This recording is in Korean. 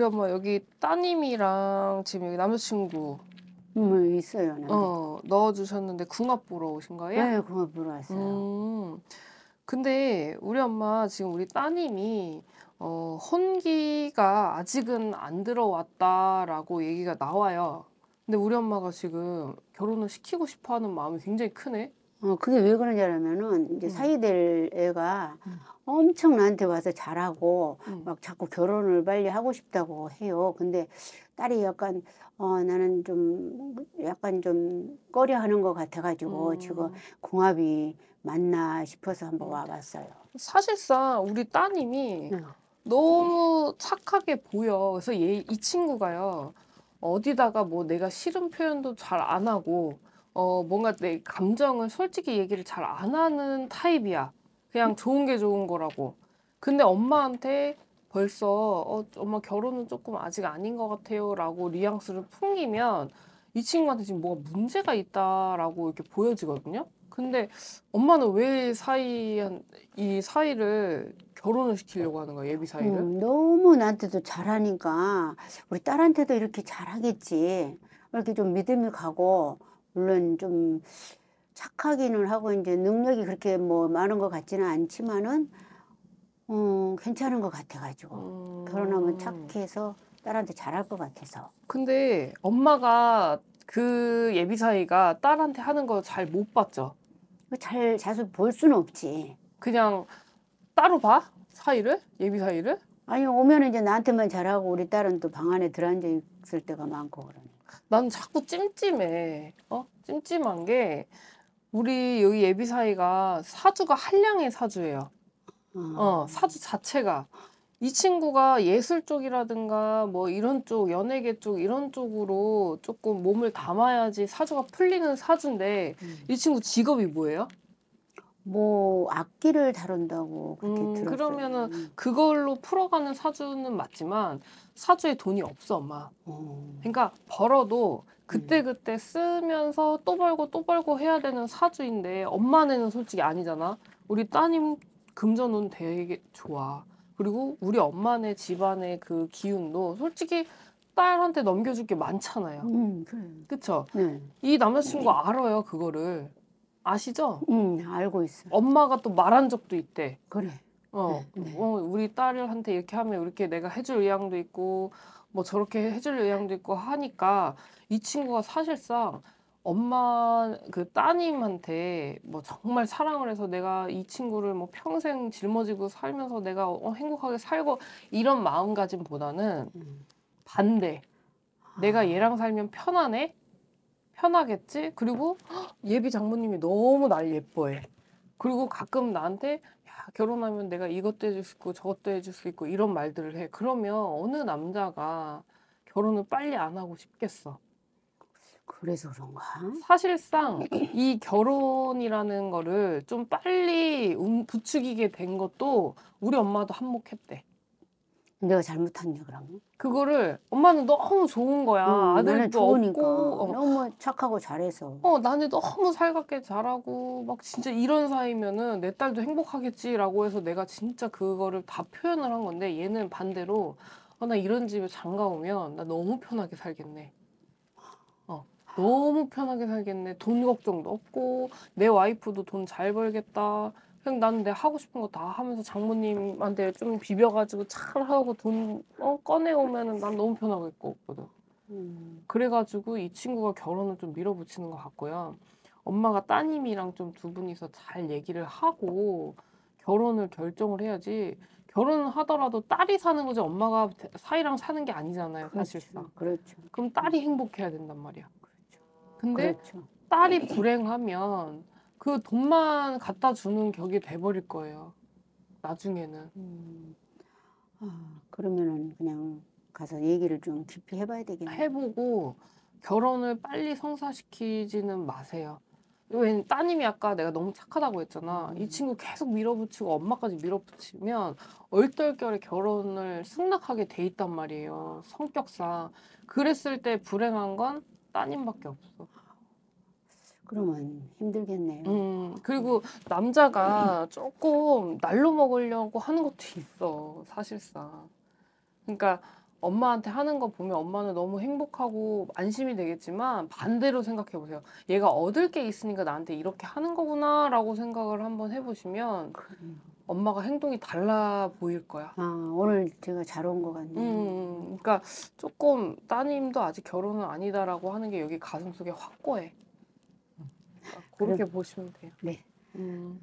우리 엄마 여기 따님이랑 지금 여기 남자친구 음, 있어요. 남자. 어, 넣어주셨는데 궁합 보러 오신 거예요? 네, 궁합 보러 왔어요. 음, 근데 우리 엄마 지금 우리 따님이 어, 혼기가 아직은 안 들어왔다라고 얘기가 나와요. 근데 우리 엄마가 지금 결혼을 시키고 싶어 하는 마음이 굉장히 크네? 어, 그게 왜 그러냐면은 이제 음. 네. 사이될 애가 음. 엄청 나한테 와서 잘하고 음. 막 자꾸 결혼을 빨리 하고 싶다고 해요. 근데 딸이 약간 어 나는 좀 약간 좀 꺼려하는 것 같아가지고 음. 지금 궁합이 맞나 싶어서 한번 와봤어요. 사실상 우리 따님이 너무 착하게 보여. 그래서 얘 이 친구가요 어디다가 뭐 내가 싫은 표현도 잘 안 하고 어, 뭔가 내 감정을 솔직히 얘기를 잘 안 하는 타입이야. 그냥 좋은 게 좋은 거라고. 근데 엄마한테 벌써 어, 엄마 결혼은 조금 아직 아닌 것 같아요라고 리앙스를 풍기면 이 친구한테 지금 뭐가 문제가 있다라고 이렇게 보여지거든요. 근데 엄마는 왜 사이 한이 사이를 결혼을 시키려고 하는 거야 예비 사이를? 음, 너무 나한테도 잘하니까 우리 딸한테도 이렇게 잘하겠지. 이렇게 좀 믿음이 가고 물론 좀 착하기는 하고 이제 능력이 그렇게 뭐 많은 것 같지는 않지만은 어, 괜찮은 것 같아가지고 음. 결혼하면 착해서 딸한테 잘할 것 같아서. 근데 엄마가 그 예비 사이가 딸한테 하는 거 잘 못 봤죠. 그 잘 자주 볼 수는 없지. 그냥 따로 봐 사이를 예비 사이를? 아니 오면 이제 나한테만 잘하고 우리 딸은 또 방 안에 들어앉아 있을 때가 많고 그런. 그러니까. 난 자꾸 찜찜해. 어? 찜찜한 게 우리 여기 예비 사이가 사주가 한량의 사주예요. 음. 어, 사주 자체가 이 친구가 예술 쪽이라든가 뭐 이런 쪽 연예계 쪽 이런 쪽으로 조금 몸을 담아야지 사주가 풀리는 사주인데 음. 이 친구 직업이 뭐예요? 뭐 악기를 다룬다고 그렇게 음, 들었어요. 그러면은 음. 그걸로 풀어가는 사주는 맞지만 사주에 돈이 없어 엄마. 음. 그러니까 벌어도 그때 음. 그때 쓰면서 또 벌고 또 벌고 해야 되는 사주인데 엄마네는 솔직히 아니잖아. 우리 따님 금전운 되게 좋아. 그리고 우리 엄마네 집안의 그 기운도 솔직히 딸한테 넘겨줄 게 많잖아요. 음, 그래. 그쵸? 네. 이 남자친구 알아요, 그거를. 아시죠? 응, 알고 있어. 엄마가 또 말한 적도 있대. 그래. 어, 네, 네. 어 우리 딸한테 이렇게 하면 이렇게 내가 해줄 의향도 있고 뭐 저렇게 해줄 의향도 있고 하니까 이 친구가 사실상 엄마 그 따님한테 뭐 정말 사랑을 해서 내가 이 친구를 뭐 평생 짊어지고 살면서 내가 어, 행복하게 살고 이런 마음가짐보다는 음. 반대. 내가 아. 얘랑 살면 편하네. 편하겠지? 그리고 예비 장모님이 너무 날 예뻐해. 그리고 가끔 나한테 야, 결혼하면 내가 이것도 해줄 수 있고 저것도 해줄 수 있고 이런 말들을 해. 그러면 어느 남자가 결혼을 빨리 안 하고 싶겠어. 그래서 그런가? 사실상 이 결혼이라는 거를 좀 빨리 부추기게 된 것도 우리 엄마도 한몫했대. 내가 잘못했냐 그면 그거를 엄마는 너무 좋은 거야. 응, 아들도 좋으니까. 없고 어. 너무 착하고 잘해서. 어 나는 너무 살갑게 잘하고 막 진짜 이런 사이면은 내 딸도 행복하겠지라고 해서 내가 진짜 그거를 다 표현을 한 건데 얘는 반대로 아, 나 이런 집에 장가 오면 나 너무 편하게 살겠네. 어 너무 편하게 살겠네. 돈 걱정도 없고 내 와이프도 돈 잘 벌겠다. 그냥 나는 내 하고 싶은 거 다 하면서 장모님한테 좀 비벼가지고 잘 하고 돈 어, 꺼내오면은 난 너무 편하겠고 거든 음. 그래가지고 이 친구가 결혼을 좀 밀어붙이는 것 같고요. 엄마가 따님이랑 좀 두 분이서 잘 얘기를 하고 결혼을 결정을 해야지 결혼 하더라도 딸이 사는 거지 엄마가 사이랑 사는 게 아니잖아요 그렇죠. 사실상 그렇죠 그럼 딸이 행복해야 된단 말이야 그렇죠. 근데 그렇죠. 딸이 네. 불행하면 그 돈만 갖다 주는 격이 돼버릴 거예요. 나중에는. 음. 아, 그러면은 그냥 가서 얘기를 좀 깊이 해봐야 되겠네. 해보고 결혼을 빨리 성사시키지는 마세요. 왜 따님이 아까 내가 너무 착하다고 했잖아. 이 음. 친구 계속 밀어붙이고 엄마까지 밀어붙이면 얼떨결에 결혼을 승낙하게 돼 있단 말이에요. 성격상. 그랬을 때 불행한 건 따님밖에 없어. 그러면 힘들겠네요. 음, 그리고 남자가 조금 날로 먹으려고 하는 것도 있어, 사실상. 그러니까 엄마한테 하는 거 보면 엄마는 너무 행복하고 안심이 되겠지만 반대로 생각해 보세요. 얘가 얻을 게 있으니까 나한테 이렇게 하는 거구나라고 생각을 한번 해보시면 엄마가 행동이 달라 보일 거야. 아 오늘 제가 잘 온 것 같네요. 음, 그러니까 조금 따님도 아직 결혼은 아니다라고 하는 게 여기 가슴 속에 확고해. 그렇게 그런, 보시면 돼요. 네. 음.